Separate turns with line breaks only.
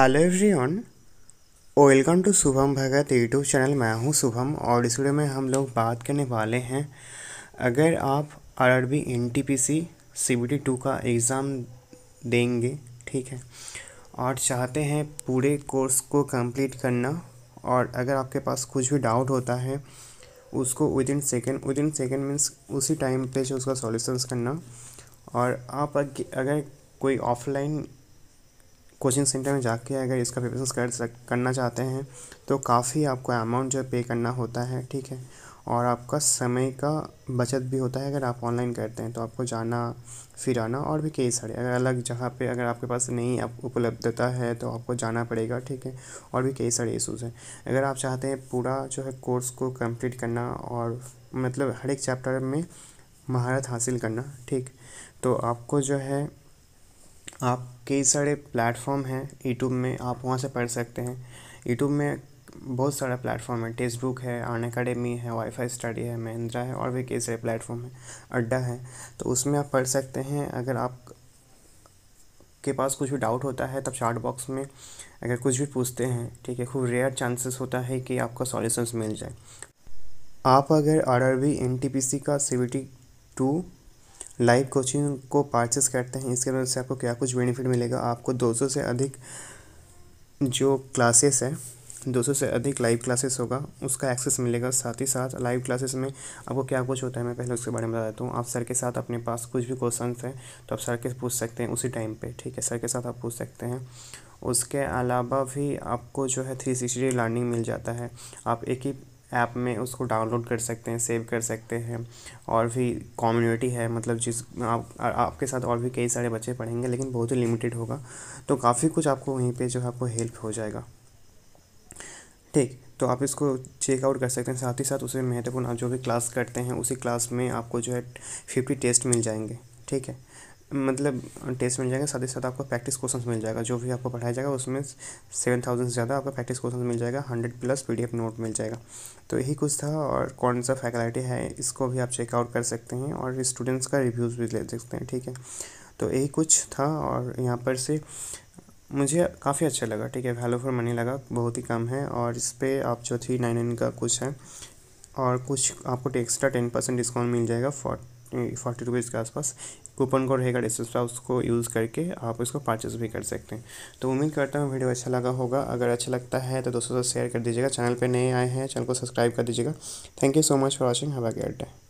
hello everyone welcome to Shubham Bhagat YouTube channel मैं हूं शुभम और इस वीडियो में हम लोग बात करने वाले हैं अगर आप R R B N T P C C B T two का एग्ज़ाम देंगे ठीक है और चाहते हैं पूरे कोर्स को कंप्लीट करना और अगर आपके पास कुछ भी डाउट होता है उसको within second within second means उसी टाइम पे जो उसका सॉल्यूशंस करना और आप अगर कोई ऑफलाइन कोचिंग सेंटर में जाके अगर इसका प्रिपरेशन कर करना चाहते हैं तो काफ़ी आपको अमाउंट जो पे करना होता है ठीक है और आपका समय का बचत भी होता है अगर आप ऑनलाइन करते हैं तो आपको जाना फिर आना और भी कई सारे अगर अलग जगह पे अगर आपके पास नहीं आप उपलब्धता है तो आपको जाना पड़ेगा ठीक है और भी कई सारे इशूज़ हैं अगर आप चाहते हैं पूरा जो है कोर्स को कंप्लीट करना और मतलब हर एक चैप्टर में महारत हासिल करना ठीक तो आपको जो है आप कई सारे प्लेटफ़ॉर्म हैं यूट्यूब में आप वहाँ से पढ़ सकते हैं यूट्यूब में बहुत सारा प्लेटफॉर्म है टेक्स्ट बुक है अन अकेडमी है वाईफाई स्टडी है महिंद्रा है और भी कई सारे प्लेटफॉर्म है अड्डा है तो उसमें आप पढ़ सकते हैं अगर आप के पास कुछ भी डाउट होता है तब चार्ट बॉक्स में अगर कुछ भी पूछते हैं ठीक है खूब रेयर चांसेस होता है कि आपका सॉल्यूशंस मिल जाए आप अगर R R B N T P C का C B T two live coaching को पार्चेस करते हैं इसके अंदर से आपको क्या कुछ बेनिफिट मिलेगा आपको 200 से अधिक जो क्लासेस है 200 से अधिक लाइव क्लासेस होगा उसका एक्सेस मिलेगा साथ ही साथ लाइव क्लासेस में आपको क्या कुछ होता है मैं पहले उसके बारे में बता देता हूँ आप सर के साथ अपने पास कुछ भी क्वेश्चन है तो आप सर के पूछ सकते हैं उसी टाइम पे ठीक है सर के साथ आप पूछ सकते हैं उसके अलावा भी आपको जो है थ्री सिक्सटी लर्निंग मिल जाता है आप एक ही ऐप में उसको डाउनलोड कर सकते हैं सेव कर सकते हैं और भी कम्युनिटी है मतलब जिस आप आपके साथ और भी कई सारे बच्चे पढ़ेंगे लेकिन बहुत ही लिमिटेड होगा तो काफ़ी कुछ आपको वहीं पे जो है आपको हेल्प हो जाएगा ठीक तो आप इसको चेकआउट कर सकते हैं साथ ही साथ उसे महत्वपूर्ण आप जो भी क्लास करते हैं उसी क्लास में आपको जो है फिफ्टी टेस्ट मिल जाएंगे ठीक है मतलब टेस्ट मिल जाएगा साथ ही साथ आपको प्रैक्टिस क्वेश्चन मिल जाएगा जो भी आपको पढ़ाया जाएगा उसमें सेवन थाउजेंड से ज़्यादा आपको प्रैक्टिस क्वेश्चन मिल जाएगा हंड्रेड प्लस पी नोट मिल जाएगा तो यही कुछ था और कौन सा फैकल्टी है इसको भी आप चेकआउट कर सकते हैं और स्टूडेंट्स का रिव्यूज़ भी ले सकते हैं ठीक है तो यही कुछ था और यहाँ पर से मुझे काफ़ी अच्छा लगा ठीक है वैल्यू फॉर मनी लगा बहुत ही कम है और इस पर आप जो थ्री नाइन नाइन का कुछ है और कुछ आपको एक्स्ट्रा टेन परसेंट डिस्काउंट मिल जाएगा फॉर फोर्टी रुपीज़ के आसपास कूपन कोड रहेगा डिस्टेंस उसको यूज़ करके आप उसको परचेस भी कर सकते हैं तो उम्मीद करता हूँ वीडियो अच्छा लगा होगा अगर अच्छा लगता है तो दोस्तों से शेयर कर दीजिएगा चैनल पर नए आए हैं चैनल को सब्सक्राइब कर दीजिएगा thank you so much for watching have a great day